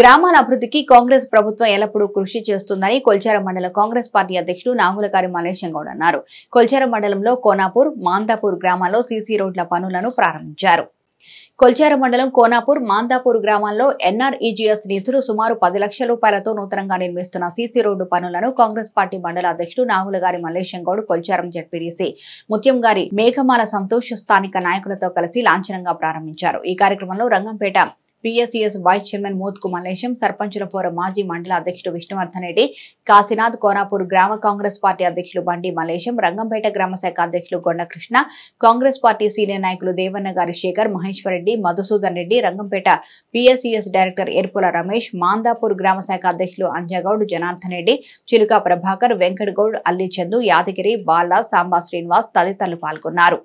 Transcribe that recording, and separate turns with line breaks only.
గ్రామాల అభివృద్ధికి కాంగ్రెస్ ప్రభుత్వం ఎల్లప్పుడూ కృషి చేస్తుందని కొల్చారం మండల కాంగ్రెస్ పార్టీ అధ్యక్షుడు నాగులకారి మలేశం గౌడ్ అన్నారు కొల్చారం మండలంలో కోనాపూర్ మాందాపూర్ గ్రామాల్లో సీసీ రోడ్ల పనులను ప్రారంభించారు కొల్చారం మండలం కోనాపూర్ మాందాపూర్ గ్రామాల్లో ఎన్ఆర్ఈజీఎస్ నిధులు సుమారు పది లక్షల రూపాయలతో నూతనంగా నిర్మిస్తున్న సీసీ రోడ్డు పనులను కాంగ్రెస్ పార్టీ మండల అధ్యక్షుడు నాగులగారి మల్లేశం గౌడ్ కొల్చారం జడ్పీడీసీ ముత్యం గారి మేఘమాల సంతోష్ స్థానిక నాయకులతో కలిసి లాంఛనంగా ప్రారంభించారు ఈ కార్యక్రమంలో Rangampet PSCS vice chairman Mod Kumar లేశం సర్పంచుల ఫోరం మాజీ మండల అధ్యక్షుడు విష్ణువర్ధన్ రెడ్డి కాశీనాథ్ కోనాపూర్ గ్రామ కాంగ్రెస్ పార్టీ అధ్యక్షులు బండి మలేశం రంగంపేట గ్రామ శాఖ అధ్యక్షులు గొండకృష్ణ కాంగ్రెస్ పార్టీ సీనియర్ నాయకులు దేవన్న గారి శేఖర్ మహేశ్వర్ రెడ్డి మధుసూదన్ రెడ్డి రంగంపేట పిఎస్సిఎస్ డైరెక్టర్ ఎరుపుల రమేష్ మాందాపూర్ గ్రామ శాఖ అధ్యక్షులు అంజగౌడ్ జనార్దన్ రెడ్డి చిలుక ప్రభాకర్ వెంకటగౌడ్ అల్లిచందు యాదగిరి బాలా సాంబా శ్రీనివాస్ తదితరులు పాల్గొన్నారు